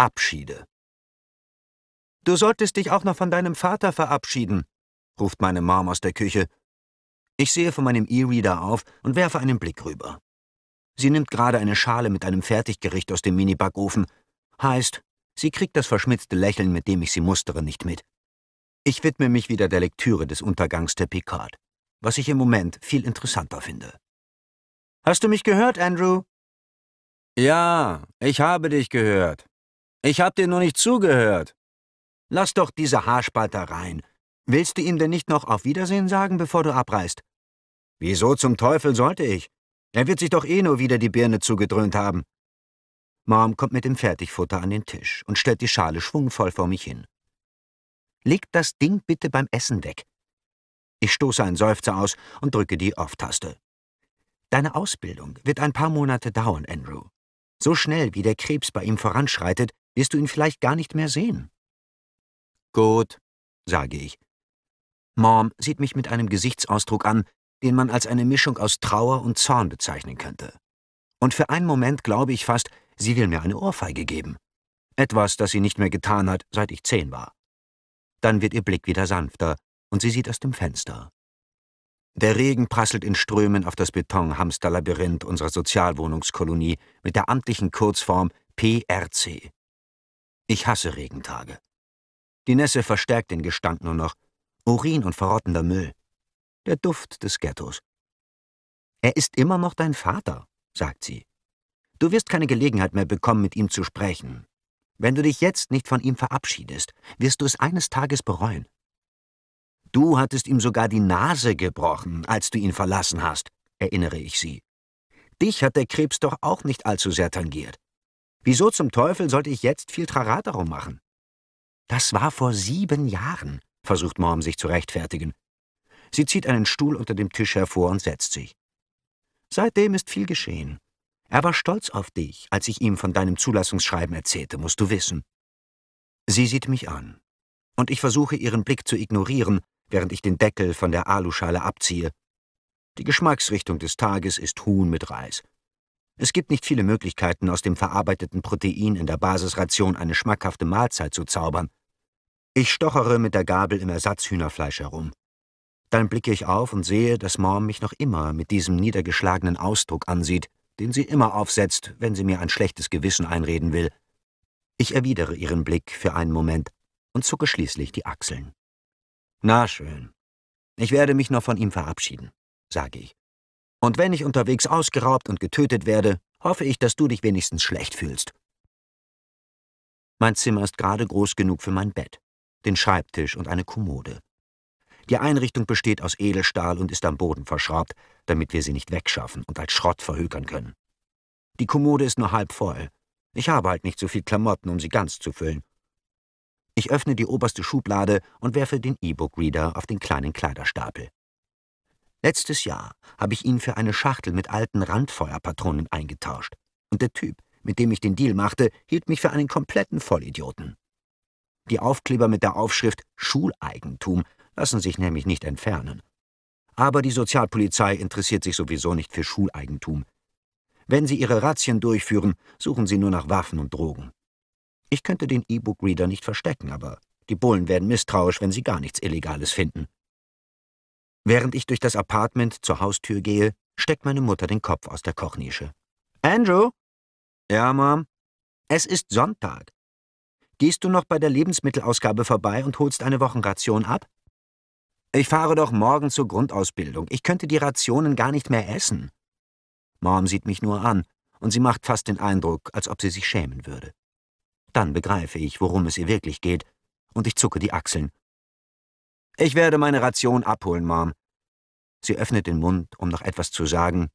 Abschiede. Du solltest dich auch noch von deinem Vater verabschieden, ruft meine Mom aus der Küche. Ich sehe von meinem E-Reader auf und werfe einen Blick rüber. Sie nimmt gerade eine Schale mit einem Fertiggericht aus dem Minibackofen. Heißt, sie kriegt das verschmitzte Lächeln, mit dem ich sie mustere, nicht mit. Ich widme mich wieder der Lektüre des Untergangs der Picard, was ich im Moment viel interessanter finde. Hast du mich gehört, Andrew? Ja, ich habe dich gehört. Ich hab dir nur nicht zugehört. Lass doch diese Haarspalter rein. Willst du ihm denn nicht noch auf Wiedersehen sagen, bevor du abreist? Wieso zum Teufel sollte ich? Er wird sich doch eh nur wieder die Birne zugedröhnt haben. Mom kommt mit dem Fertigfutter an den Tisch und stellt die Schale schwungvoll vor mich hin. Leg das Ding bitte beim Essen weg. Ich stoße einen Seufzer aus und drücke die Off-Taste. Deine Ausbildung wird ein paar Monate dauern, Andrew. So schnell wie der Krebs bei ihm voranschreitet, wirst du ihn vielleicht gar nicht mehr sehen. Gut, sage ich. Mom sieht mich mit einem Gesichtsausdruck an, den man als eine Mischung aus Trauer und Zorn bezeichnen könnte. Und für einen Moment glaube ich fast, sie will mir eine Ohrfeige geben. Etwas, das sie nicht mehr getan hat, seit ich zehn war. Dann wird ihr Blick wieder sanfter, und sie sieht aus dem Fenster. Der Regen prasselt in Strömen auf das Betonhamsterlabyrinth unserer Sozialwohnungskolonie mit der amtlichen Kurzform PRC. Ich hasse Regentage. Die Nässe verstärkt den Gestank nur noch. Urin und verrottender Müll. Der Duft des Ghettos. Er ist immer noch dein Vater, sagt sie. Du wirst keine Gelegenheit mehr bekommen, mit ihm zu sprechen. Wenn du dich jetzt nicht von ihm verabschiedest, wirst du es eines Tages bereuen. Du hattest ihm sogar die Nase gebrochen, als du ihn verlassen hast, erinnere ich sie. Dich hat der Krebs doch auch nicht allzu sehr tangiert. Wieso zum Teufel sollte ich jetzt viel Trara darum machen? Das war vor sieben Jahren, versucht Mom sich zu rechtfertigen. Sie zieht einen Stuhl unter dem Tisch hervor und setzt sich. Seitdem ist viel geschehen. Er war stolz auf dich, als ich ihm von deinem Zulassungsschreiben erzählte, musst du wissen. Sie sieht mich an, und ich versuche ihren Blick zu ignorieren, während ich den Deckel von der Aluschale abziehe. Die Geschmacksrichtung des Tages ist Huhn mit Reis. Es gibt nicht viele Möglichkeiten, aus dem verarbeiteten Protein in der Basisration eine schmackhafte Mahlzeit zu zaubern. Ich stochere mit der Gabel im Ersatzhühnerfleisch herum. Dann blicke ich auf und sehe, dass Mom mich noch immer mit diesem niedergeschlagenen Ausdruck ansieht, den sie immer aufsetzt, wenn sie mir ein schlechtes Gewissen einreden will. Ich erwidere ihren Blick für einen Moment und zucke schließlich die Achseln. Na schön. Ich werde mich noch von ihm verabschieden, sage ich. Und wenn ich unterwegs ausgeraubt und getötet werde, hoffe ich, dass du dich wenigstens schlecht fühlst. Mein Zimmer ist gerade groß genug für mein Bett, den Schreibtisch und eine Kommode. Die Einrichtung besteht aus Edelstahl und ist am Boden verschraubt, damit wir sie nicht wegschaffen und als Schrott verhökern können. Die Kommode ist nur halb voll. Ich habe halt nicht so viel Klamotten, um sie ganz zu füllen. Ich öffne die oberste Schublade und werfe den E-Book-Reader auf den kleinen Kleiderstapel. Letztes Jahr habe ich ihn für eine Schachtel mit alten Randfeuerpatronen eingetauscht. Und der Typ, mit dem ich den Deal machte, hielt mich für einen kompletten Vollidioten. Die Aufkleber mit der Aufschrift Schuleigentum lassen sich nämlich nicht entfernen. Aber die Sozialpolizei interessiert sich sowieso nicht für Schuleigentum. Wenn sie ihre Razzien durchführen, suchen sie nur nach Waffen und Drogen. Ich könnte den E-Book-Reader nicht verstecken, aber die Bullen werden misstrauisch, wenn sie gar nichts Illegales finden. Während ich durch das Apartment zur Haustür gehe, steckt meine Mutter den Kopf aus der Kochnische. Andrew? Ja, Mom. Es ist Sonntag. Gehst du noch bei der Lebensmittelausgabe vorbei und holst eine Wochenration ab? Ich fahre doch morgen zur Grundausbildung. Ich könnte die Rationen gar nicht mehr essen. Mom sieht mich nur an, und sie macht fast den Eindruck, als ob sie sich schämen würde. Dann begreife ich, worum es ihr wirklich geht, und ich zucke die Achseln ich werde meine Ration abholen, Mom. Sie öffnet den Mund, um noch etwas zu sagen,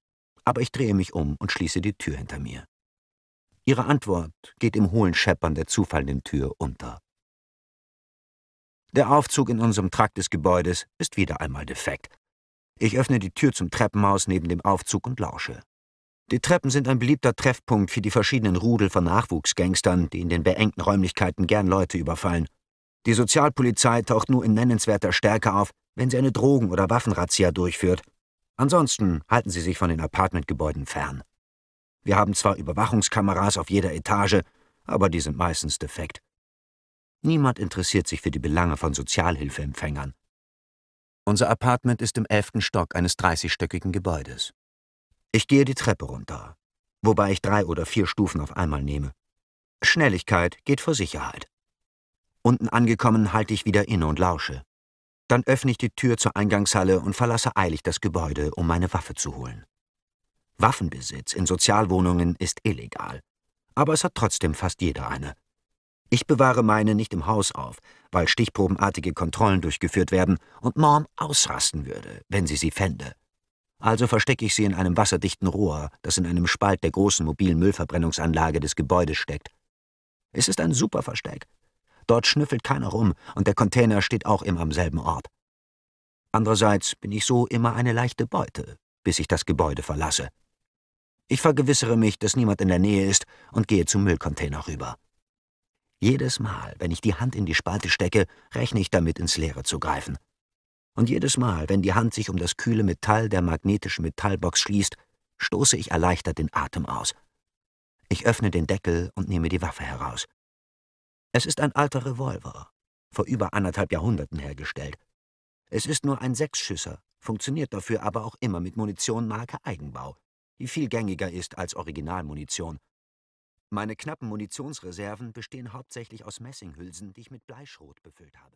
aber ich drehe mich um und schließe die Tür hinter mir. Ihre Antwort geht im hohlen Scheppern der zufallenden Tür unter. Der Aufzug in unserem Trakt des Gebäudes ist wieder einmal defekt. Ich öffne die Tür zum Treppenhaus neben dem Aufzug und lausche. Die Treppen sind ein beliebter Treffpunkt für die verschiedenen Rudel von Nachwuchsgangstern, die in den beengten Räumlichkeiten gern Leute überfallen. Die Sozialpolizei taucht nur in nennenswerter Stärke auf, wenn sie eine Drogen- oder Waffenrazzia durchführt. Ansonsten halten sie sich von den Apartmentgebäuden fern. Wir haben zwar Überwachungskameras auf jeder Etage, aber die sind meistens defekt. Niemand interessiert sich für die Belange von Sozialhilfeempfängern. Unser Apartment ist im elften Stock eines 30-stöckigen Gebäudes. Ich gehe die Treppe runter, wobei ich drei oder vier Stufen auf einmal nehme. Schnelligkeit geht vor Sicherheit. Unten angekommen, halte ich wieder inne und lausche. Dann öffne ich die Tür zur Eingangshalle und verlasse eilig das Gebäude, um meine Waffe zu holen. Waffenbesitz in Sozialwohnungen ist illegal, aber es hat trotzdem fast jeder eine. Ich bewahre meine nicht im Haus auf, weil stichprobenartige Kontrollen durchgeführt werden und Mom ausrasten würde, wenn sie sie fände. Also verstecke ich sie in einem wasserdichten Rohr, das in einem Spalt der großen mobilen Müllverbrennungsanlage des Gebäudes steckt. Es ist ein super Versteck, Dort schnüffelt keiner rum und der Container steht auch immer am selben Ort. Andererseits bin ich so immer eine leichte Beute, bis ich das Gebäude verlasse. Ich vergewissere mich, dass niemand in der Nähe ist und gehe zum Müllcontainer rüber. Jedes Mal, wenn ich die Hand in die Spalte stecke, rechne ich damit, ins Leere zu greifen. Und jedes Mal, wenn die Hand sich um das kühle Metall der magnetischen Metallbox schließt, stoße ich erleichtert den Atem aus. Ich öffne den Deckel und nehme die Waffe heraus. Es ist ein alter Revolver, vor über anderthalb Jahrhunderten hergestellt. Es ist nur ein Sechsschüsser, funktioniert dafür aber auch immer mit Munition Marke Eigenbau, die viel gängiger ist als Originalmunition. Meine knappen Munitionsreserven bestehen hauptsächlich aus Messinghülsen, die ich mit Bleischrot befüllt habe.